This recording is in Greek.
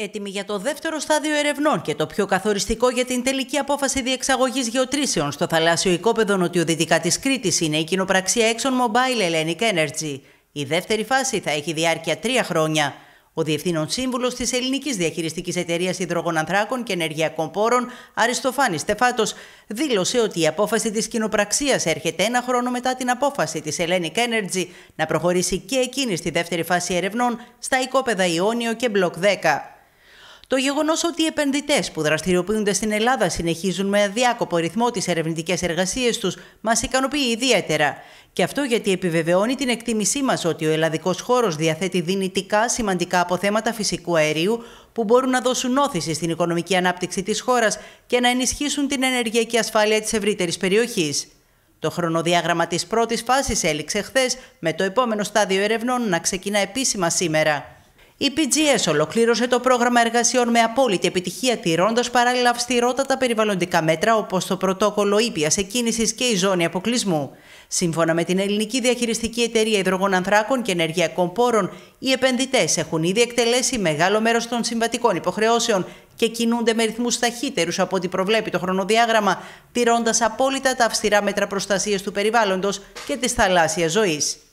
Έτοιμοι για το δεύτερο στάδιο ερευνών και το πιο καθοριστικό για την τελική απόφαση διεξαγωγής γεωτρήσεων στο θαλάσσιο οικόπεδο νοτιοδυτικά της Κρήτης είναι η κοινοπραξία Exxon Mobile Hellenic Energy. Η δεύτερη φάση θα έχει διάρκεια τρία χρόνια. Ο Διευθύνων Σύμβουλος της Ελληνικής Διαχειριστικής Εταιρείας Υδρογων Ανθράκων και Ενεργειακών Πόρων, Αριστοφάνης Στεφάτος, δήλωσε ότι η απόφαση της κοινοπραξίας έρχεται ένα χρόνο μετά την απόφαση της Hellenic Energy να προχωρήσει και εκείνη στη δεύτερη φάση ερευνών στα οικόπεδα Ιόνιο και Μπλοκ 10. Το γεγονός ότι οι επενδυτές που δραστηριοποιούνται στην Ελλάδα συνεχίζουν με αδιάκοπο ρυθμό τις ερευνητικές εργασίες τους μας ικανοποιεί ιδιαίτερα. Και αυτό γιατί επιβεβαιώνει την εκτίμησή μας ότι ο ελλαδικός χώρος διαθέτει δυνητικά σημαντικά αποθέματα φυσικού αερίου που μπορούν να δώσουν όθηση στην οικονομική ανάπτυξη της χώρας και να ενισχύσουν την ενεργειακή ασφάλεια της ευρύτερης περιοχής. Το χρονοδιάγραμμα της πρώτης φάσης έληξε χθες, με το επόμενο στάδιο ερευνών να ξεκινά επίσημα σήμερα. Η PGS ολοκλήρωσε το πρόγραμμα εργασιών με απόλυτη επιτυχία, τηρώντας παράλληλα αυστηρότατα περιβαλλοντικά μέτρα όπως το πρωτόκολλο ήπιας εκκίνησης και η ζώνη αποκλεισμού. Σύμφωνα με την Ελληνική Διαχειριστική Εταιρεία Υδρογων Ανθράκων και Ενεργειακών Πόρων, οι επενδυτές έχουν ήδη εκτελέσει μεγάλο μέρος των συμβατικών υποχρεώσεων και κινούνται με ρυθμούς ταχύτερους από ό,τι προβλέπει το χρονοδιάγραμμα, τηρώντας απόλυτα τα αυστηρά μέτρα προστασίας του περιβάλλοντος και της θαλάσσιας ζωής.